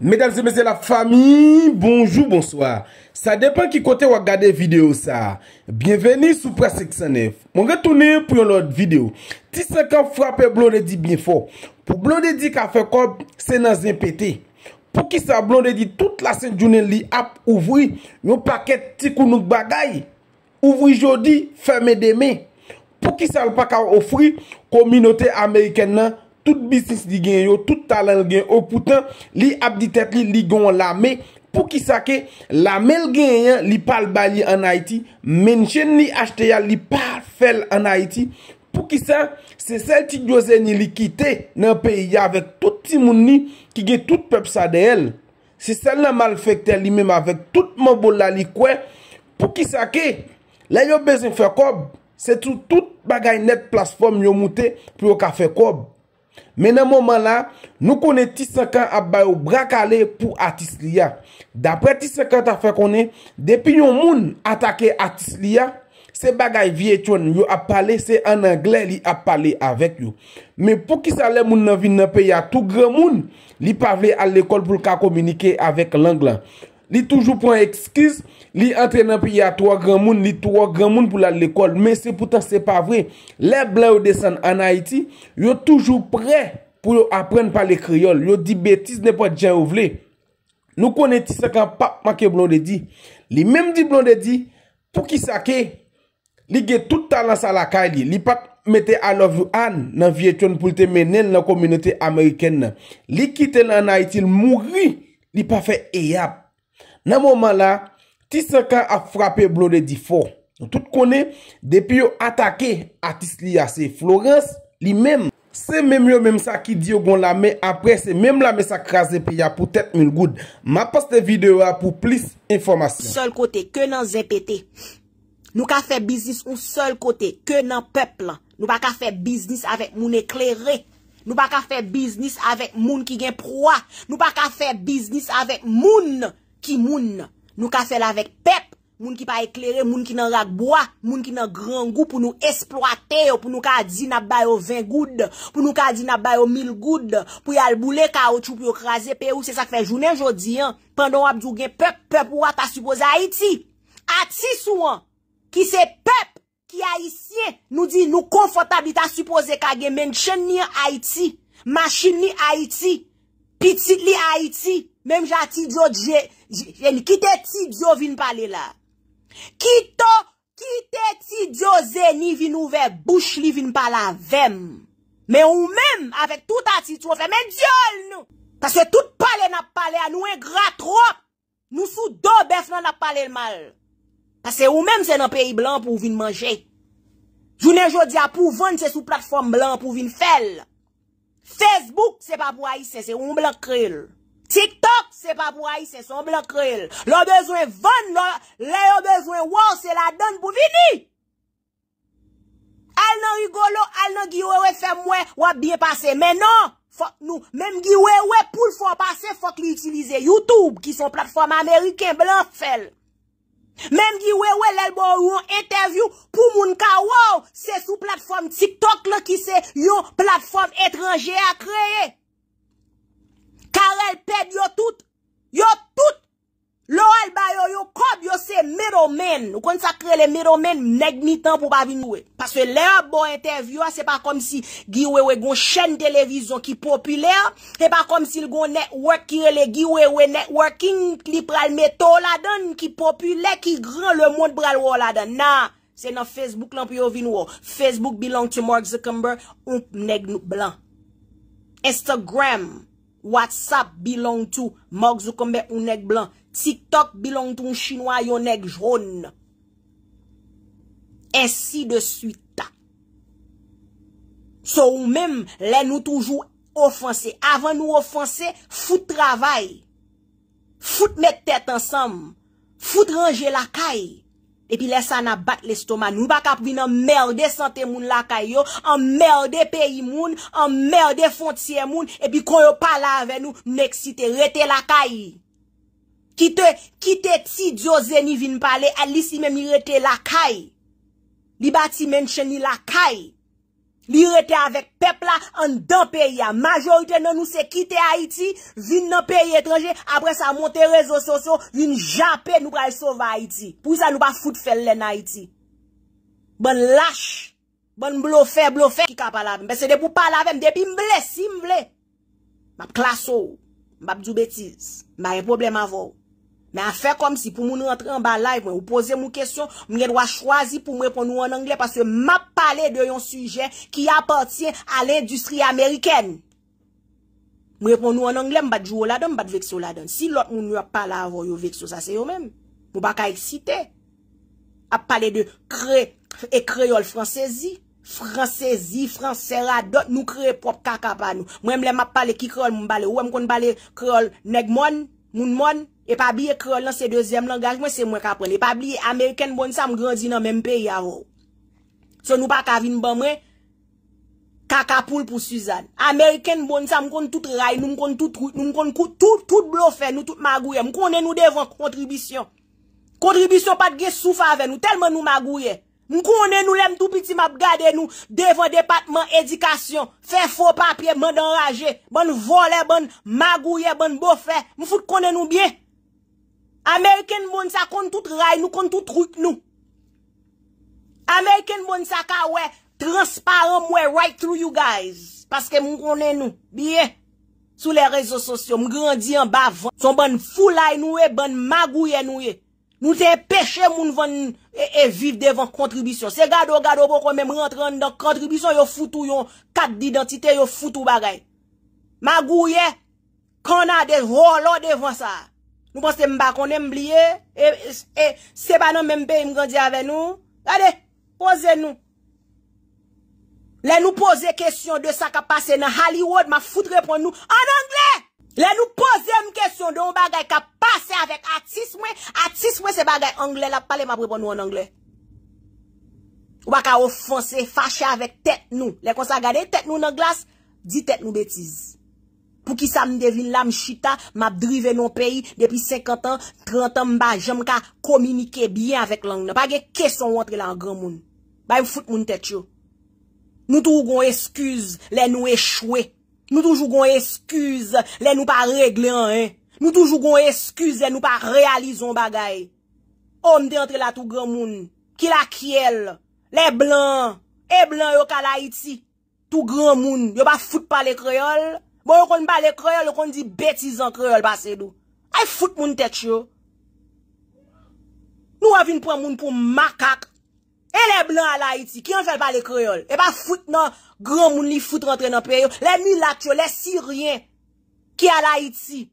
Medan zemese la fami, bonjou, bonsoir. Sa depan ki kote wak gade video sa. Bienveni sou pre seksan ev. Mwen retoune pou yon lot video. Ti sekan fwape blondedi bin fo. Po blondedi kafe kob, se nan zem pete. Po ki sa blondedi tout la senjounen li ap ouvri, yon paket tikou nou bagay. Ouvri jodi, ferme deme. Po ki sa l pakar ofri, kominote Ameriken nan fwape. tout bisnis li gen yo, tout talen li gen ou poutan, li abdi tepli, li gon lame, pou ki sa ke lamel gen yon, li pal bali an Haiti, menchen li achte yon, li pa fel an Haiti pou ki sa, se sel ti diyozen li kite, nan peyi ya avèk tout timouni, ki gen tout pep sa de el, se sel nan mal fèkter li mèm avèk, tout mou la li kwen, pou ki sa ke la yo bezon fè kob se tout bagay net plasform yo moutè, pou yo ka fè kob Men nan moman la, nou konen tis sekan ap bayou brak ale pou atis liya. Dapre tis sekan ta fè konen, depi yon moun atake atis liya, se bagay viechon, yon ap pale, se an anglen li ap pale avek yon. Men pou ki sa ale moun nan vin nan peya, tou gran moun li pavle al lekol pou ka kominike avek lang lan. Li toujou pran ekskiz, li entrenan pi ya 3 gran moun, li 3 gran moun pou la l'ekol. Men se poutan se pa vre. Le bla ou desan an Haiti, yo toujou pre pou yo apren pa le kriol. Yo di betis, ne pa dja ou vle. Nou konen ti sakan pap mak e blonde di. Li menm di blonde di, pou ki sake, li ge touta lan sa laka li. Li pap mette alov an nan vyechoun pou te menen nan kominote Ameriken nan. Li kite nan Haiti, li e mouri, li pa fe eyap. Nan mouman la, tis se ka a frape blode di fon. Nou tout konen, depi yo atake atis li yase. Florence li men, se men mwen men sa ki diyo gon la men apre, se men mwen la men sa krasi piya pou tet moun goud. Ma poste videyo a pou plis informasyon. Seol kote ke nan ZPT, nou ka fe biznis ou sol kote ke nan pepl. Nou pa ka fe biznis avèk moun eklerè. Nou pa ka fe biznis avèk moun ki gen proa. Nou pa ka fe biznis avèk moun. Ki moun, nou ka fè la vek pep, moun ki pa eklere, moun ki nan ragboa, moun ki nan grangou pou nou esploate yo, pou nou ka adzi na bayo 20 goud, pou nou ka adzi na bayo 1000 goud, pou yalboule ka otu pou yo kraze pe ou, se sa fè jounen jodi an, pandon wap djou gen pep, pep wata supose Haiti. A ti sou an, ki se pep, ki Haitien, nou di nou konfotabli ta supose kage menchen ni Haiti, machin ni Haiti, pitit li Haiti. Mem jati diyo diye, jen ki te ti diyo vin pale la. Ki to, ki te ti diyo zeni vin ouve, bouch li vin pale avem. Men ou men, avek tout ati, two fe men diol nou. Pase tout pale nap pale a nou en gra trope. Nou sou dobef nan nap pale mal. Pase ou men se nan peyi blan pou vin manje. Jounen jodi apou vante se sou platform blan pou vin fel. Facebook se pa pou aise, se ou blan krel. TikTok se pa pou a yi se son blok ril. Lè yon bezwen von lò, lè yon bezwen wò, se la don pou vini. Al nan rigolo, al nan gi wè wè fem wè, wè biye pase. Menon, fok nou, menm gi wè wè pou l'fon pase, fok li itilize YouTube, ki son platform Ameriken blon fel. Menm gi wè wè lè l'bon yon interview pou moun ka wò, se sou platform TikTok lò ki se yon platform etranje a kreye. El ped yo tout. Yo tout. Lo el bayo yo kod. Yo se middleman. Ou kon sa kre le middleman. Mneg ni tan pou pa vin noue. Paswe le bon interviewa. Se pa kom si giwe we gon chen televizyon ki popüler. Se pa kom si le gon network ki ele. Giwe we networking. Li pral meto la dan. Ki popüler. Ki gran le moun pral wala dan. Na. Se nan Facebook lan pou yo vin noue. Facebook bilan ki Mark Zuckerberg. Omp mneg nou blan. Instagram. Instagram. Whatsapp bilong tou mok zou kome ou neg blan, TikTok bilong tou chinois ou neg joun, ensi de suite. So ou mem lè nou toujou ofanse, avan nou ofanse, foute travay, foute met tèt ansam, foute range la kaye. Epi lesa na bat lestoma nou, bak ap vin anmerde sante moun lakay yo, anmerde peyi moun, anmerde fonciye moun, epi kon yo pala ave nou, nek si te rete lakay. Kite ti Djoze ni vin pale, alisi men mi rete lakay. Li bat si menche ni lakay. Li rete avèk pepla an dèn peyi an, majorite nan nou se kite Haiti, vin nan peyi etranje, apre sa monte rezo sosyo, vin japè nou pral sova Haiti. Pou yisa nou pa foute fèl lè nan Haiti. Bon lâche, bon blofè, blofè, ki ka palavem, bè se de pou palavem, de pi mble, si mble. Mbap klaso, mbap djoubetiz, mbare problem avò. Men a fe kom si pou moun ou entre an ba live, mwen ou pose moun kesyon, mwen e dwa chwazi pou mwen epon nou an Angle, pase mwen ap pale de yon suje ki aportye al industri Ameriken. Mwen epon nou an Angle, mwen bat jou ou la don, mwen bat vekso ou la don. Si lot moun ou ap pale avoy ou vekso, sa se yo men. Mwen baka eksite. A pale de kre, e kre yon fransezi. Fransezi, franse radot, nou kre pop kaka pa nou. Mwen mwen ap pale ki kre ou mwen bale, ou mwen kone bale kre ou neg moun, moun moun. E pabli ekrol nan se dezem langaj, mwen se mwen kapren. E pabli Ameriken bon sa mwen grandin nan menm peyi avon. Se nou pa kavin ban mwen, kaka poul pou Suzanne. Ameriken bon sa mwen kon tout ray, mwen kon tout blou fe, mwen tout magouye. Mwen konnen nou devon kontribisyon. Kontribisyon pat ge souf ave nou, telman nou magouye. Mwen konnen nou lem tout piti map gade nou devon departman edikasyon. Fè fò papye mwen denraje, mwen vole, mwen magouye, mwen bofe. Mwen foute konnen nou biye. Ameriken bon sa kon tout ray nou, kon tout truk nou. Ameriken bon sa ka wè transparent wè right through you guys. Paske moun konnen nou. Biye, sou le rezo sosyo, moun grandyen bav. Son bon fulay nou, bon magouye nou. Moun e. se peche moun vèn e, e viv devan kontribisyon. Se gado gado pou bon, kon men rentran dan kontribisyon, yo foutou yon kat di identite, yo foutou bagay. Magouye, kon a devon sa. Nou poste mba konen mbliye, e seba nan menbe yon grandye ave nou. Gade, pose nou. Le nou pose kesyon de sa ka pase nan Hollywood, ma foute repon nou. An angle! Le nou pose mkesyon de ou bagay ka pase avek atis mwen, atis mwen se bagay angle la pale ma prepon nou an angle. Ou baka ofanse fache avek tet nou. Le konsa gade tet nou nan glas, di tet nou betiz. Fou ki sa m devin la m chita, m ap drive nou peyi, depi 50 an, 30 an m ba jem ka kominike bien avek lang nan. Pa ge keson w entre la an gran moun. Bay m foute moun tet yo. Nou toujou gon eskuz, le nou echwe. Nou toujou gon eskuz, le nou pa regle an en. Nou toujou gon eskuz, le nou pa realizon bagay. Om te entre la tout gran moun. Ki la kiel, le blan, e blan yo ka la iti. Tout gran moun, yo pa foute pa le kreol. Bon yon kon ba le kroyol, yon kon di betizan kroyol pa se nou. A yon foute moun tet yo. Nou avin pou an moun pou makak. E le blan al Haiti, ki yon foute ba le kroyol? E ba foute nan gran moun li foute rentre nan peyo. Le milak yo, le siryen ki al Haiti.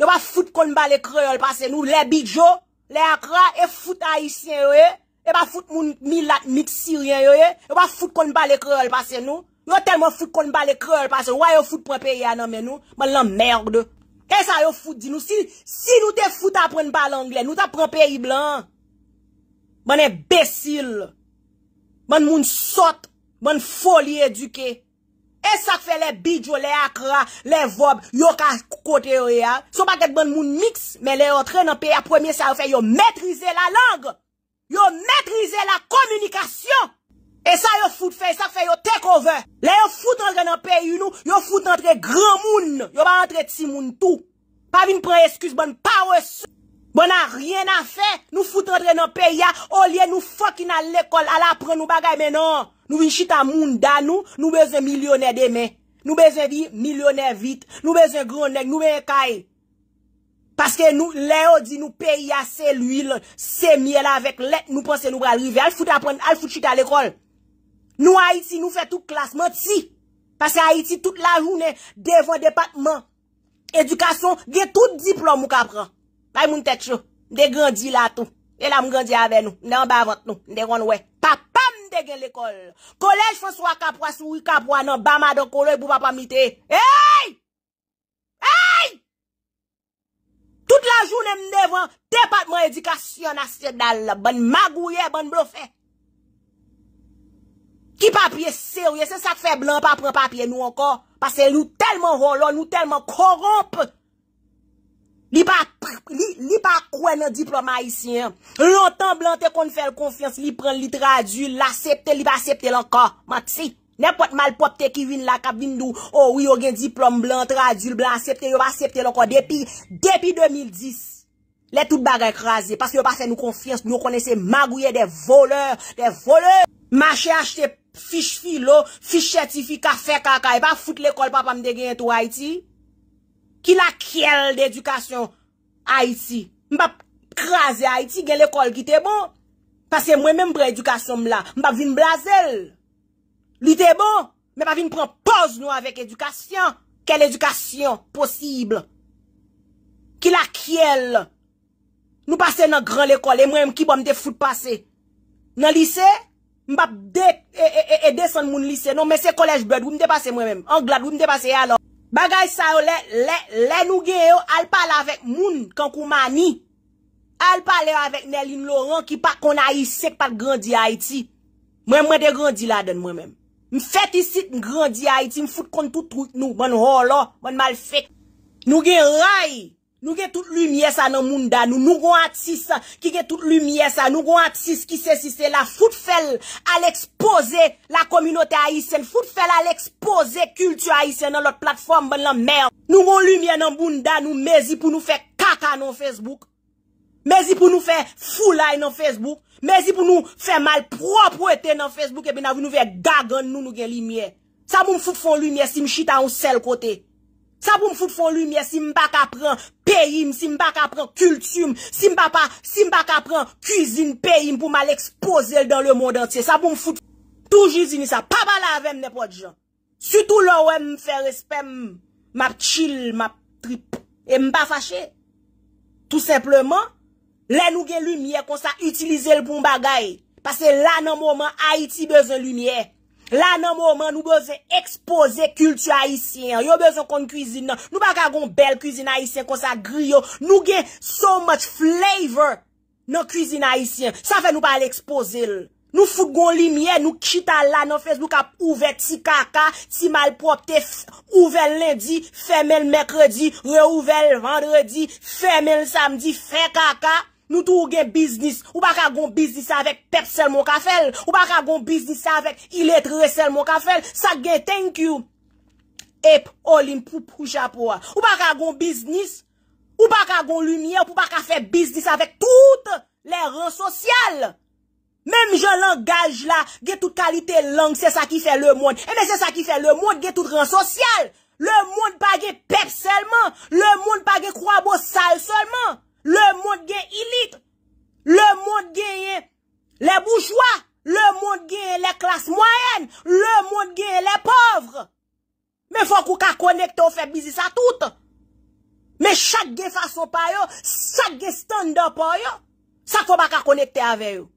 Yon ba foute kon ba le kroyol pa se nou. Le bidjo, le akra, e foute Haitien yo ye. E ba foute moun milak, mik siryen yo ye. Yon ba foute kon ba le kroyol pa se nou. Nou tel mwen foute kon bal ekrel, pa se wè yon foute prepe ya nan men nou, mwen lan merde. Kè sa yon foute di nou? Si nou te foute apren bal angle, nou ta prepe yi blan. Mwen e besil. Mwen moun sot. Mwen foli eduke. E sa fè le bidjo, le akra, le vob, yon ka kote yon ya. Sou baget mwen moun miks, mwen le otren nan peya premier, sa fè yon metrize la lang. Yon metrize la komunikasyon. E sa yo foute fey, sa fey yo take over. Le yo foute entre nan peyi nou, yo foute entre gran moun. Yo ba entre ti moun tou. Pa vin pran eskuse bon, pa wese. Bon a rien a fey, nou foute entre nan peyi ya. O liye nou fokin al ekol, al apren nou bagay menon. Nou vin chita moun dan nou, nou bezen milyonè demè. Nou bezen bi, milyonè vit. Nou bezen gronè, nou bezen kay. Paske nou le yo di nou peyi ya se l'huil, se miel avèk let nou ponsen nou bral rive. Al foute chita l'ekol. Nou Haïti nou fè tout klasman ti. Pase Haïti tout la jounè devan depatman edukasyon gè tout diplò mou kapran. Bay moun tèk chò. Dè gèndi la tout. E la mou gèndi ave nou. Nè an ba vant nou. Nè gèndi wè. Pa pa mdè gen l'ekol. Kolej Fonsoua kapwa sou wikapwa nan. Bama don kolej bou pa pamite. Eyy! Eyy! Tout la jounè mdè vant depatman edukasyon asè dal. Ban magouye, ban blòfè. Ki papye serye, se sa te fe blan, pa pren papye nou anka. Pase nou telman rolo, nou telman korompe. Li pa kwen nan diploman yisye. Lontan blan te kon fèl konfians, li pren, li tradul, la septe, li pa septe lankan. Mati, ne pot mal popte ki vin la kabin dou. Oh, Ou yo gen diploman blan, tradul, bla septe, yo pa septe lankan. Depi 2010, le tout bagan krasi. Pase yo pa fèl konfians, yo konese magouye de voleur, de voleur. Ma che achete. Fich filo, fich chertifi, kafe kaka, e pa foute l'ekol pa pa mde genye tou Haiti. Ki la kiel d'edukasyon Haiti. Mba kraze Haiti genye l'ekol ki te bon. Pase mwen mwen mpre edukasyon mla. Mba vin blazel. Li te bon. Mba vin prepoz nou avek edukasyon. Kel edukasyon posible? Ki la kiel. Nou pase nan gran l'ekol, e mwen mki ba bon, mde foute pase. Nan lisey? Mbap dek e, e, e, e dek son moun lise non, mwen se kolej bed, woun depase mwen men. Anglad, woun depase ya lò. Bagay sa yo, lè, lè, lè, nou gen yo, alp pale avèk moun, kankou mani. Alp pale avèk Nelly Nolon, ki pa kon a isek pat grandi Haiti. Mwen mwen dek grandi la den mwen men. Mwen fet isit grandi Haiti, mwen foute kon tout trout nou, mwen ho lò, mwen mal fèk. Nou gen ray! Nou gen tout lumiye sa nan moun dan nou. Nou gen tout lumiye sa. Nou gen tout lumiye sa. Se la foute fel al ekspose la kominote a isen. Foute fel al ekspose kultu a isen nan lot platform ben nan mer. Nou gen lumiye nan moun dan nou. Mezi pou nou fe kaka nan Facebook. Mezi pou nou fe foulay nan Facebook. Mezi pou nou fe malpropwete nan Facebook. E bin avi nou ve gagon nou gen lumiye. Sa moun foute fon lumiye si m chita an sel kote. Sa pou m foute fon lumye si m pa ka pran peyim, si m pa ka pran kultium, si m pa pa, si m pa ka pran kuzin peyim pou ma l'expose l dan le moun dantye. Sa pou m foute tou jizini sa. Pa balavem nepo dijan. Sütou l wè m fè respèm, m ap chil, m ap trip. E m pa fache. Tout sepleman, lè nou gen lumye kon sa utilize l pou m bagay. Pase la nan mouman Haiti beve lumye. La nan mouman nou beze expose kultu haisyen. Yo beze kon kouzin nan. Nou pa ka gon bel kouzin haisyen kon sa griyo. Nou gen so much flavor nan kouzin haisyen. Sa fe nou pa l'expose l. Nou fougon li miye, nou kita la nan Facebook ap ouve ti kaka, ti malprop te ouve l lindi, fe mel mekredi, re ouve l vendredi, fe mel samdi, fe kaka. Nou tou gen biznis. Ou baka gon biznis avek pep sel mon kafel. Ou baka gon biznis avek iletre sel mon kafel. Sak gen tenkyou. Ep olin pou pou chapouwa. Ou baka gon biznis. Ou baka gon lumye. Ou baka fe biznis avek tout le ren sosyal. Mem jen langaj la. Gen tout kalite lang. Se sa ki fe le moun. E men se sa ki fe le moun gen tout ren sosyal. Le moun pa gen pep selman. Le moun pa gen kwa bo sal selman. Le moun gen ilit, le moun gen le boujwa, le moun gen le klas mwayen, le moun gen le povre. Me fwa kou ka konekte ou fe bizisa tout. Me chak gen fason pa yo, chak gen stand up pa yo, sak fwa ba ka konekte ave yo.